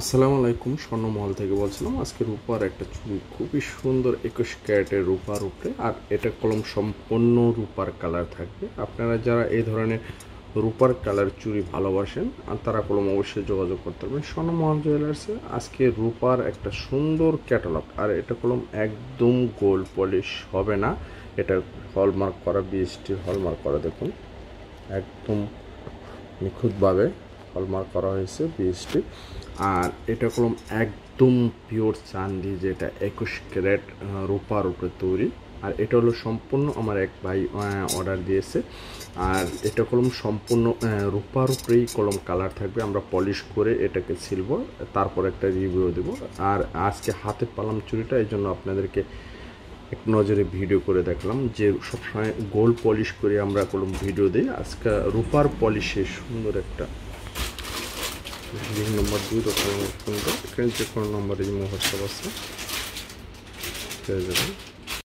আসসালামু আলাইকুম স্বর্ণমহল থেকে বলছিলাম আজকে রূপার একটা চুরি খুবই সুন্দর একুশ ক্যারেটের রূপার উপরে আর এটা কলম সম্পূর্ণ রূপার কালার থাকবে আপনারা যারা এই ধরনের রূপার কালার চুরি ভালোবাসেন আর তারা কলম অবশ্যই যোগাযোগ করতে পারবেন স্বর্ণমহল জুয়েলার্সে আজকে রূপার একটা সুন্দর ক্যাটালগ আর এটা কলম একদম গোল পলিশ হবে না এটা হলমার্ক করা বিএসটি হলমার্ক করা দেখুন একদম নিখুঁতভাবে হলমার্ক করা হয়েছে পিএসটি আর এটা কলম একদম পিওর চান্দি যেটা একুশ ক্যারেট রূপার উপরে তৈরি আর এটা হলো সম্পূর্ণ আমার এক ভাই অর্ডার দিয়েছে আর এটা কলম সম্পূর্ণ রূপার উপরেই কলম কালার থাকবে আমরা পলিশ করে এটাকে ছিলব তারপর একটা রিভিউ দেব আর আজকে হাতে পালাম চুরিটা এই জন্য আপনাদেরকে এক নজরে ভিডিও করে দেখলাম যে সবসময় গোল পলিশ করে আমরা কলম ভিডিও দিই আজকে রূপার পলিশে সুন্দর একটা রিং নম্বর দুই দোকানের নম্বর পনেরো এখানে যে কোনো নম্বরে যে হোয়াটসঅ্যাপ আছে পেয়ে যাবেন